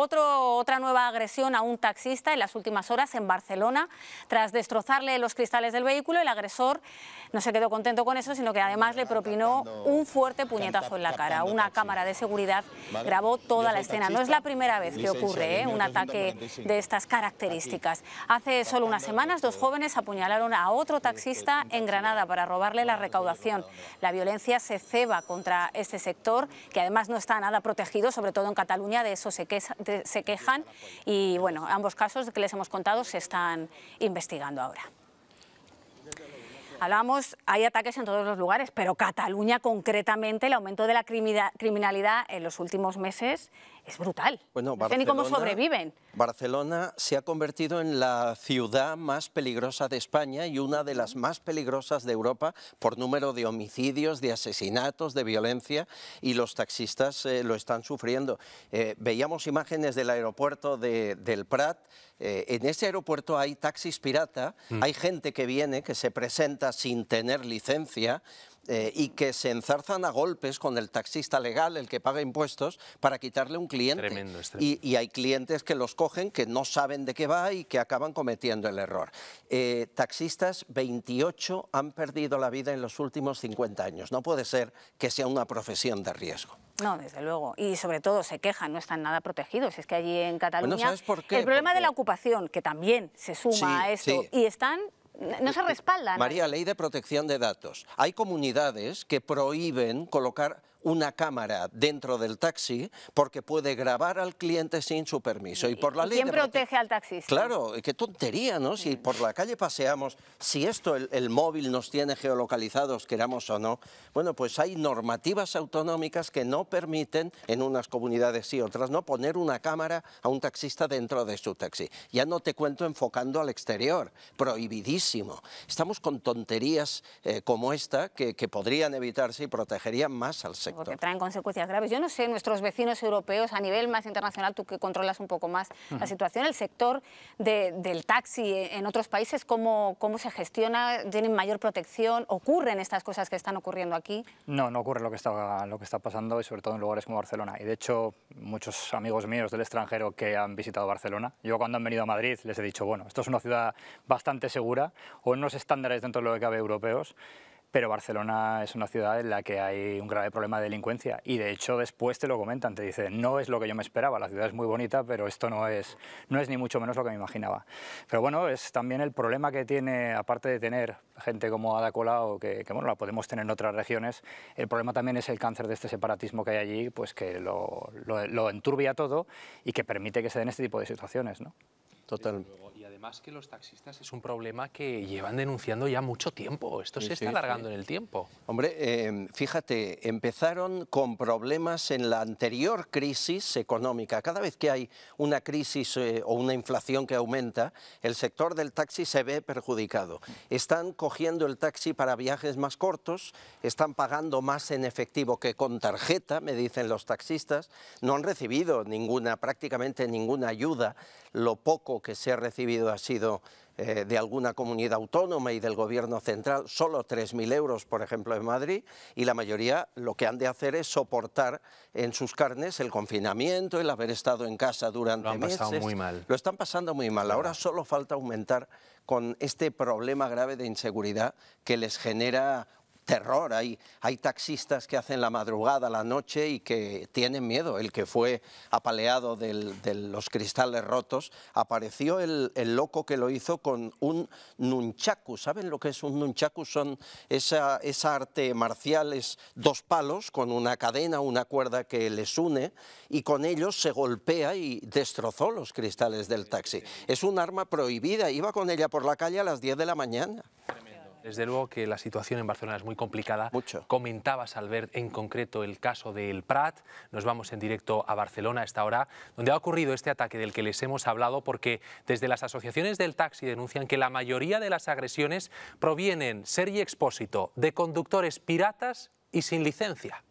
otra nueva agresión a un taxista en las últimas horas en Barcelona. Tras destrozarle los cristales del vehículo, el agresor no se quedó contento con eso, sino que además le propinó un fuerte puñetazo en la cara. Una cámara de seguridad grabó toda la escena. No es la primera vez que ocurre ¿eh? un ataque de estas características. Hace solo unas semanas, dos jóvenes apuñalaron a otro taxista en Granada para robarle la recaudación. La violencia se ceba contra este sector, que además no está nada protegido, sobre todo en Cataluña, de eso esos, se quejan y bueno, ambos casos que les hemos contado se están investigando ahora. Hablamos, hay ataques en todos los lugares, pero Cataluña concretamente, el aumento de la criminalidad en los últimos meses es brutal. cómo sobreviven. Barcelona se ha convertido en la ciudad más peligrosa de España y una de las más peligrosas de Europa por número de homicidios, de asesinatos, de violencia y los taxistas eh, lo están sufriendo. Eh, veíamos imágenes del aeropuerto de, del Prat. Eh, en ese aeropuerto hay taxis pirata, mm. hay gente que viene, que se presenta sin tener licencia eh, y que se enzarzan a golpes con el taxista legal, el que paga impuestos, para quitarle un cliente. Tremendo, Y, hay clientes que los cogen, que no saben de qué va y que acaban cometiendo el error. Eh, taxistas, 28 han perdido la vida en los últimos 50 años. No puede ser que sea una profesión de riesgo. No, desde luego. Y sobre todo se quejan, no están nada protegidos. Es que allí en Cataluña... Bueno, El problema de la ocupación, que también se suma a esto, y están no se respalda. María, ley de protección de datos. Hay comunidades que prohíben colocar una cámara dentro del taxi porque puede grabar al cliente sin su permiso. Y por la ley ¿Quién protege al taxista? Claro, qué tontería, ¿no? Si mm. por la calle paseamos, si esto el, móvil nos tiene geolocalizados, queramos o no, bueno, pues hay normativas autonómicas que no permiten en unas comunidades y otras no poner una cámara a un taxista dentro de su taxi. Ya no te cuento enfocando al exterior, prohibidísimo. Estamos con tonterías eh, como esta que podrían evitarse y protegerían más al sector porque traen consecuencias graves. Yo no sé, nuestros vecinos europeos a nivel más internacional, tú que controlas un poco más la situación, el sector del taxi en otros países, ¿cómo, ¿cómo se gestiona? ¿Tienen mayor protección? ¿Ocurren estas cosas que están ocurriendo aquí? No, no ocurre lo que está, lo que está pasando y sobre todo en lugares como Barcelona. Y de hecho, muchos amigos míos del extranjero que han visitado Barcelona, yo cuando han venido a Madrid les he dicho, bueno, esto es una ciudad bastante segura o en unos estándares dentro de lo que cabe europeos pero Barcelona es una ciudad en la que hay un grave problema de delincuencia y de hecho después te lo comentan, te dicen, no es lo que yo me esperaba, la ciudad es muy bonita, pero esto no es, no es ni mucho menos lo que me imaginaba. Pero bueno, es también el problema que tiene, aparte de tener gente como Ada Colau, que, que bueno, la podemos tener en otras regiones, el problema también es el cáncer de este separatismo que hay allí, pues que lo, lo enturbia todo y que permite que se den este tipo de situaciones, ¿no? Total más que los taxistas es un problema que llevan denunciando ya mucho tiempo. Esto se está alargando en el tiempo. Hombre, em, fíjate, empezaron con problemas en la anterior crisis económica. Cada vez que hay una crisis eh, o una inflación que aumenta, el sector del taxi se ve perjudicado. Están cogiendo el taxi para viajes más cortos, están pagando más en efectivo que con tarjeta, me dicen los taxistas. No han recibido ninguna, prácticamente ninguna ayuda. Lo poco que se ha recibido ha sido eh, de alguna comunidad autónoma y del gobierno central, solo 3.000 euros, por ejemplo, en Madrid, y la mayoría lo que han de hacer es soportar en sus carnes el confinamiento, el haber estado en casa durante meses. Lo han muy mal. Lo están pasando muy mal. Ahora solo falta aumentar con este problema grave de inseguridad que les genera terror. Hay, hay taxistas que hacen la madrugada, la noche y que tienen miedo. El que fue apaleado de los cristales rotos, apareció el, loco que lo hizo con un nunchaku. ¿Saben lo que es un nunchaku? Son esa, esa arte marcial, es dos palos con una cadena, una cuerda que les une y con ellos se golpea y destrozó los cristales del taxi. Es un arma prohibida, iba con ella por la calle a las 10 de la mañana. Desde luego que la situación en Barcelona es muy complicada. Mucho. Comentabas, Albert, en concreto el caso del Prat. Nos vamos en directo a Barcelona a esta hora, donde ha ocurrido este ataque del que les hemos hablado, porque desde las asociaciones del taxi denuncian que la mayoría de las agresiones provienen, ser y expósito, de conductores piratas y sin licencia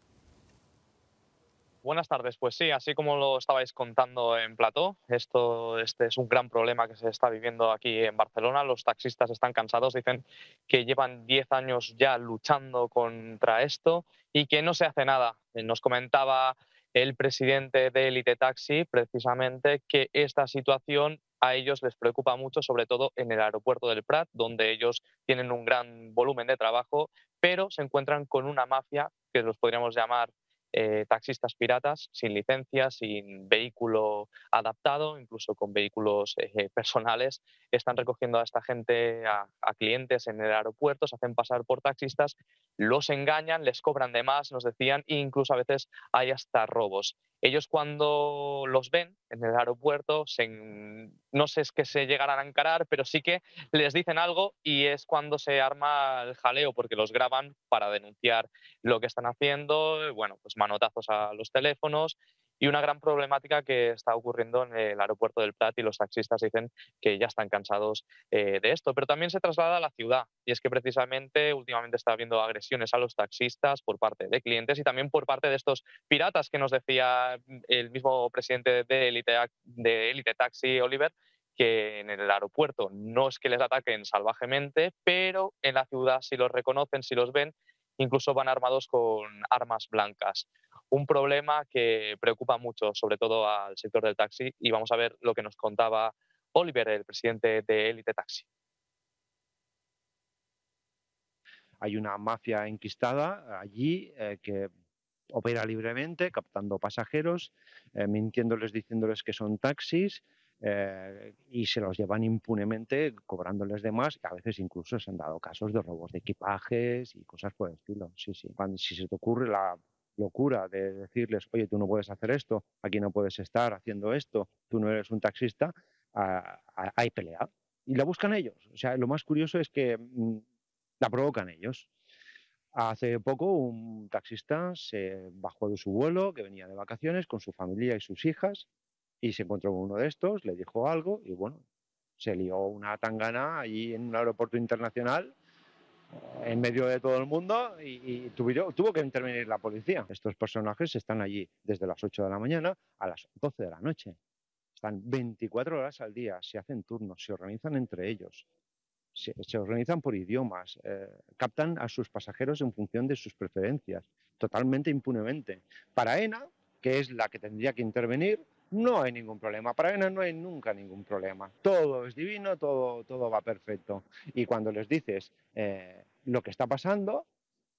buenas tardes. Pues sí, así como lo estabais contando en Plató, esto, este es un gran problema que se está viviendo aquí en Barcelona. Los taxistas están cansados, dicen que llevan 10 años ya luchando contra esto y que no se hace nada. Eh, nos comentaba el presidente de Elite Taxi precisamente que esta situación a ellos les preocupa mucho, sobre todo en el aeropuerto del Prat, donde ellos tienen un gran volumen de trabajo, pero se encuentran con una mafia que los podríamos llamar eh, taxistas piratas sin licencia, sin vehículo adaptado, incluso con vehículos eh, personales, están recogiendo a esta gente, a, a, clientes en el aeropuerto, se hacen pasar por taxistas, los engañan, les cobran de más, nos decían, e incluso a veces hay hasta robos. Ellos cuando los ven en el aeropuerto, no sé es que se llegarán a encarar, pero sí que les dicen algo y es cuando se arma el jaleo, porque los graban para denunciar lo que están haciendo, bueno, pues manotazos a los teléfonos, y una gran problemática que está ocurriendo en el aeropuerto del Prat y los taxistas dicen que ya están cansados eh, de esto, pero también se traslada a la ciudad y es que precisamente últimamente está habiendo agresiones a los taxistas por parte de clientes y también por parte de estos piratas que nos decía el mismo presidente de de Elite Taxi, Oliver, que en el aeropuerto no es que les ataquen salvajemente, pero en la ciudad si los reconocen, si los ven, incluso van armados con armas blancas un problema que preocupa mucho, sobre todo al sector del taxi, y vamos a ver lo que nos contaba Oliver, el presidente de Elite Taxi. Hay una mafia enquistada allí eh, que opera libremente, captando pasajeros, eh, mintiéndoles, diciéndoles que son taxis, eh, y se los llevan impunemente cobrándoles de más. A veces incluso se han dado casos de robos de equipajes y cosas por el estilo. Sí, sí. si se te ocurre la locura de decirles, oye, tú no puedes hacer esto, aquí no puedes estar haciendo esto, tú no eres un taxista, hay pelea. Y la buscan ellos. O sea, lo más curioso es que mm, la provocan ellos. Hace poco un taxista se bajó de su vuelo, que venía de vacaciones con su familia y sus hijas, y se encontró con uno de estos, le dijo algo y bueno, se lió una tangana allí en un aeropuerto internacional en medio de todo el mundo y, tuvo, que intervenir la policía. Estos personajes están allí desde las 8 de la mañana a las 12 de la noche. Están 24 horas al día, se hacen turnos, se organizan entre ellos, se, organizan por idiomas, eh, captan a sus pasajeros en función de sus preferencias, totalmente impunemente. Para ENA, que es la que tendría que intervenir, no hay ningún problema. Para ellos no hay nunca ningún problema. Todo es divino, todo, todo va perfecto. Y cuando les dices eh, lo que está pasando,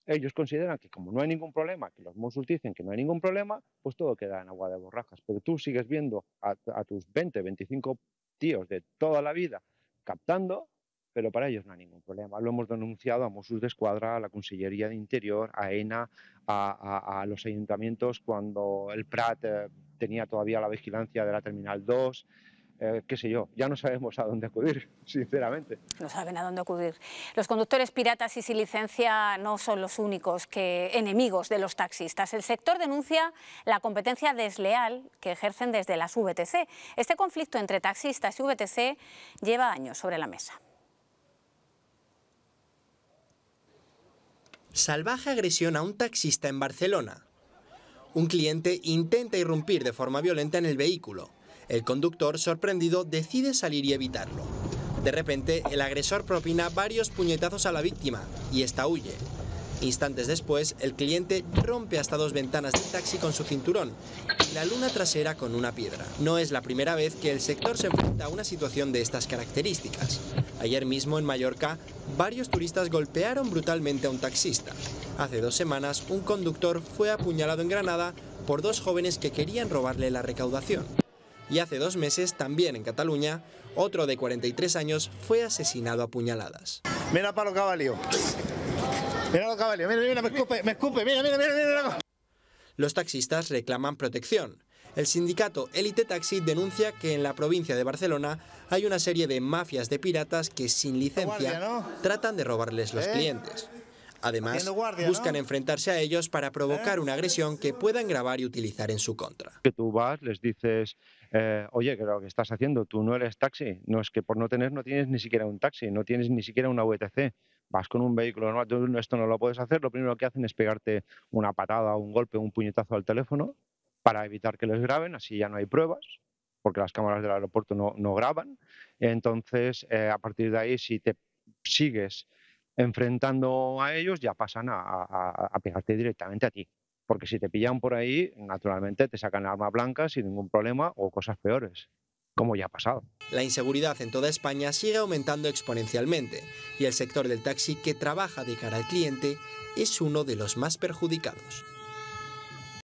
ellos consideran que como no hay ningún problema, que los Mosul dicen que no hay ningún problema, pues todo queda en agua de borrajas. Pero tú sigues viendo a, tus 20, 25 tíos de toda la vida captando, pero para ellos no hay ningún problema. Lo hemos denunciado a Mossos de Escuadra, a la Consellería de Interior, a ENA, a, los ayuntamientos cuando el Prat... Eh, tenía todavía la vigilancia de la Terminal 2, eh, qué sé yo, ya no sabemos a dónde acudir, sinceramente. No saben a dónde acudir. Los conductores piratas y sin licencia no son los únicos que enemigos de los taxistas. El sector denuncia la competencia desleal que ejercen desde las VTC. Este conflicto entre taxistas y VTC lleva años sobre la mesa. Salvaje agresión a un taxista en Barcelona. Un cliente intenta irrumpir de forma violenta en el vehículo. El conductor, sorprendido, decide salir y evitarlo. De repente, el agresor propina varios puñetazos a la víctima y esta huye. Instantes después, el cliente rompe hasta dos ventanas del taxi con su cinturón y la luna trasera con una piedra. No es la primera vez que el sector se enfrenta a una situación de estas características. Ayer mismo en Mallorca, varios turistas golpearon brutalmente a un taxista. Hace dos semanas, un conductor fue apuñalado en Granada por dos jóvenes que querían robarle la recaudación. Y hace dos meses, también en Cataluña, otro de 43 años fue asesinado a puñaladas. Mira para los caballos. Mira los caballos, mira, mira, me escupe, mira, mira, mira. Los taxistas reclaman protección. El sindicato Elite Taxi denuncia que en la provincia de Barcelona hay una serie de mafias de piratas que sin licencia tratan de robarles los ¿Eh? clientes. Además, buscan enfrentarse a ellos para provocar eh, una agresión que puedan grabar y utilizar en su contra. Que tú vas, les dices, eh, oye, que lo que estás haciendo, tú no eres taxi, no es que por no tener no tienes ni siquiera un taxi, no tienes ni siquiera una VTC, vas con un vehículo normal, esto no lo puedes hacer, lo primero que hacen es pegarte una patada, un golpe, un puñetazo al teléfono para evitar que les graben, así ya no hay pruebas, porque las cámaras del aeropuerto no, no graban. Entonces, eh, a partir de ahí, si te sigues enfrentando a ellos, ya pasan a, pegarte directamente a ti. Porque si te pillan por ahí, naturalmente te sacan arma blanca sin ningún problema o cosas peores como ya ha pasado. La inseguridad en toda España sigue aumentando exponencialmente y el sector del taxi que trabaja de cara al cliente es uno de los más perjudicados.